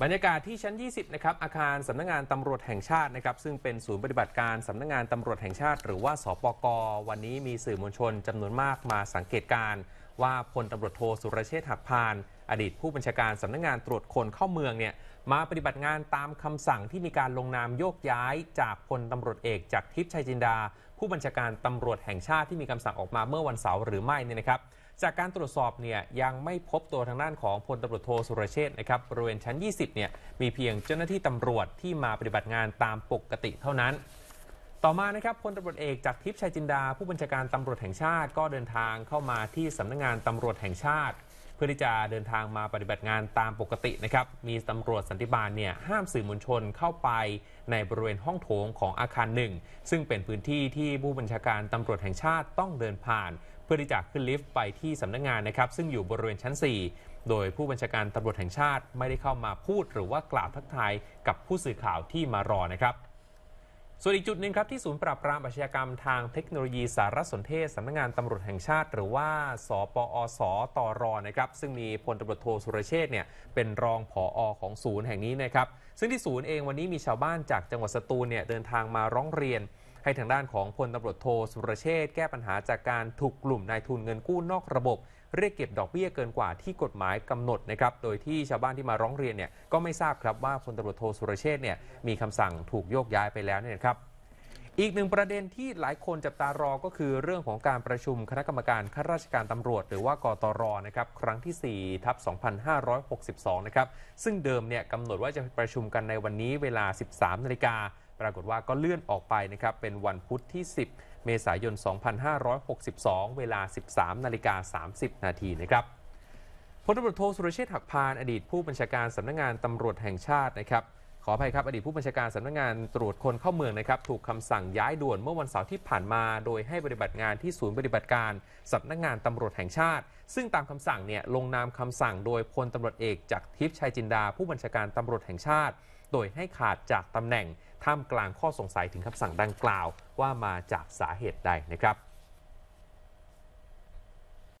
บรรยากาศที่ชั้น 20 นะครับอาคารสำนักงงานตำรวจแห่งชาตินะครับซึ่งเป็นศูนย์ปฏิบัติการสำนักงงานตำรวจแห่งชาติ หรือว่าสปกวันนี้มีสื่อมวลชนจำนวนมากมาสังเกตการ ว่าพลตำรวจโทสุรเชษฐ์หักพานอดีตผู้บัญชาการสำนักงงานตรวจคนเข้าเมืองเนี่ยมาปฏิบัติงานตามคำสั่งที่มีการลงนามโยกย้าย จากพลตำรวจเอกจากทิพย์ชัยจินดา ผู้บัญชาการตำรวจแห่งชาติที่มีคำสั่งออกมาเมื่อวันเสาร์หรือไม่เนี่ยนะครับจากการตรวจสอบเนี่ยยังไม่พบตัวทางด้านของพลตารวจโทสุรเชษนะครับบริเวณชั้น 20 เนี่ยมีเพียงเจ้าหน้าที่ตำรวจที่มาปฏิบัติงานตามปกติเท่านั้น ต่อมานะครับพลตารวจเอกจากทิพย์ชัยจินดา ผู้บัญชาการตำรวจแห่งชาติ ก็เดินทางเข้ามาที่สำนักงงานตำรวจแห่งชาติพื่อที่จะเดินทางมาปฏิบัติงานตามปกตินะครับ มีตำรวจสันติบาลเนี่ยห้ามสื่อมวลชนเข้าไปในบริเวณห้องโถงของอาคารหนึ่งซึ่งเป็นพื้นที่ที่ผู้บัญชาการตำรวจแห่งชาติต้องเดินผ่าน เพื่อที่จะขึ้นลิฟต์ไปที่สำนักงงานนะครับ ซึ่งอยู่บริเวณชั้น 4 โดยผู้บัญชาการตำรวจแห่งชาติไม่ได้เข้ามาพูดหรือว่ากล่าวทักทายกับผู้สื่อข่าวที่มารอนะครับส่วนอีกจุดหนึ่งครับที่ศูนย์ปราบปรามอาชญากรรมทางเทคโนโลยีสารสนเทศสำนักงงานตำรวจแห่งชาติ หรือว่าสปอสตรนะครับซึ่งมีพลตำรวจโทสุรเชษเนี่ยเป็นรองผออของศูนย์แห่งนี้นะครับ ซึ่งที่ศูนย์เองวันนี้มีชาวบ้านจากจังหวัดสตูลเนี่ยเดินทางมาร้องเรียน ให้ทางด้านของพลตำรวจโทสุรเชษแก้ปัญหาจากการถูกกลุ่มนายทุนเงินกู้นอกระบบเรียกเก็บดอกเบี้ยเกินกว่าที่กฎหมายกำหนดนะครับ โดยที่ชาวบ้านที่มาร้องเรียนเนี่ยก็ไม่ทราบครับว่าพลตำรวจโทสุรเชษเนี่ยมีคำสั่งถูกโยกย้ายไปแล้วเนี่ยครับ อีกหนึ่งประเด็นที่หลายคนจับตารอก็คือ เรื่องของการประชุมคณะกรรมการข้าราชการตำรวจหรือว่ากตรนะครับครั้งที่ 4 ทับ2562 นะครับ ซึ่งเดิมเนี่ยกำหนดว่าจะประชุมกันในวันนี้เวลา 13นาฬิกาปรากฏว่าก็เลื่อนออกไปนะครับเป็นวันพุธที่ 10เมษายน 2562 เวลา 13 นาฬิกา30 นาทีนะครับพลตำรวจโทสุรเชษฐ์หักพานอดีตผู้บัญชาการสำนักงงานตำรวจแห่งชาตินะครับขออภัยครับอดีตผู้บัญชาการสำนักงงานตรวจคนเข้าเมืองนะครับถูกคำสั่งย้ายด่วนเมื่อวันเสาร์ที่ผ่านมาโดยให้ปฏิบัติงานที่ศูนย์ปฏิบัติการสำนักงงานตำรวจแห่งชาติ ซึ่งตามคำสั่งเนี่ยลงนามคำสั่งโดยพลตำรวจเอกจากทิพย์ชัยจินดา ผู้บัญชาการตำรวจแห่งชาติโดยให้ขาดจากตำแหน่ง ท่ามกลางข้อสงสัยถึงคำสั่งดังกล่าวว่ามาจากสาเหตุใดนะครับ